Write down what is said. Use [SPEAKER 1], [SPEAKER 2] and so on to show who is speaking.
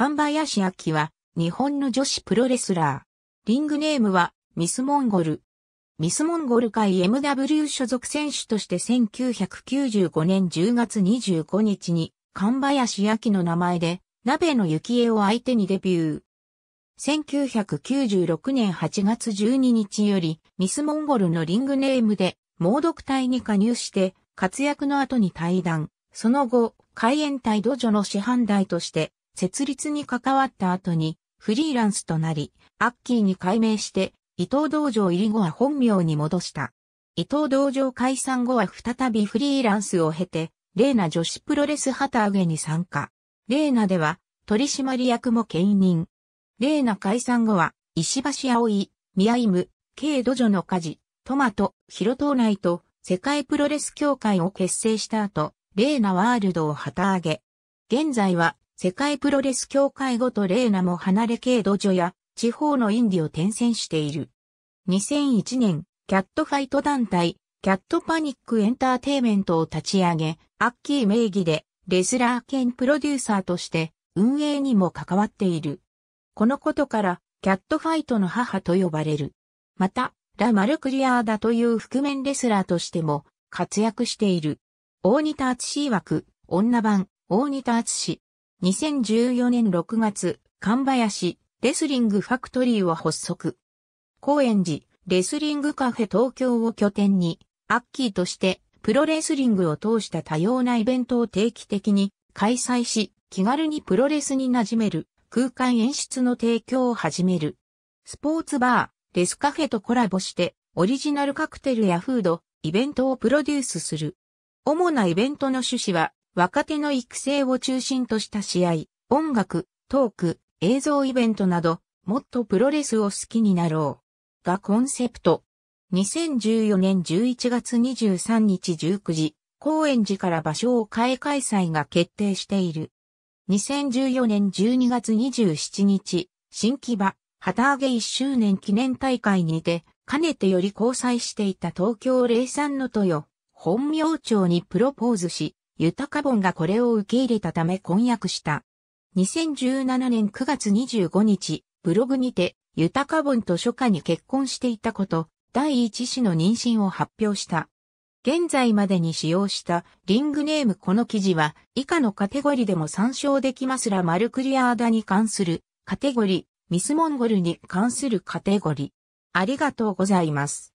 [SPEAKER 1] 神林明は、日本の女子プロレスラー。リングネームは、ミスモンゴル。ミスモンゴル会 MW 所属選手として1995年10月25日に、神林明の名前で、鍋の幸恵を相手にデビュー。1996年8月12日より、ミスモンゴルのリングネームで、猛毒隊に加入して、活躍の後に退団。その後、海援隊土女の師範代として、設立に関わった後に、フリーランスとなり、アッキーに改名して、伊藤道場入り後は本名に戻した。伊藤道場解散後は再びフリーランスを経て、レーナ女子プロレス旗揚げに参加。レーナでは、取締役も兼任。レーナ解散後は、石橋葵、宮イム、軽土女の家事、トマト、広島内と、世界プロレス協会を結成した後、レーナワールドを旗揚げ。現在は、世界プロレス協会ごとレーナも離れ系土女や地方のインディを転戦している。2001年、キャットファイト団体、キャットパニックエンターテイメントを立ち上げ、アッキー名義でレスラー兼プロデューサーとして運営にも関わっている。このことから、キャットファイトの母と呼ばれる。また、ラ・マルクリアーダという覆面レスラーとしても活躍している。大仁田厚氏曰く、女版、大仁田厚2014年6月、神林、レスリングファクトリーを発足。高円寺、レスリングカフェ東京を拠点に、アッキーとして、プロレスリングを通した多様なイベントを定期的に開催し、気軽にプロレスに馴染める空間演出の提供を始める。スポーツバー、レスカフェとコラボして、オリジナルカクテルやフード、イベントをプロデュースする。主なイベントの趣旨は、若手の育成を中心とした試合、音楽、トーク、映像イベントなど、もっとプロレスを好きになろう。がコンセプト。2014年11月23日19時、高円寺から場所を変え開催が決定している。2014年12月27日、新木場、旗揚げ1周年記念大会にて、かねてより交際していた東京03の豊、本名町にプロポーズし、ユタカボンがこれを受け入れたため婚約した。2017年9月25日、ブログにて、ユタカボンと初夏に結婚していたこと、第一子の妊娠を発表した。現在までに使用したリングネームこの記事は以下のカテゴリでも参照できますらマルクリアーダに関するカテゴリ、ミスモンゴルに関するカテゴリ。ありがとうございます。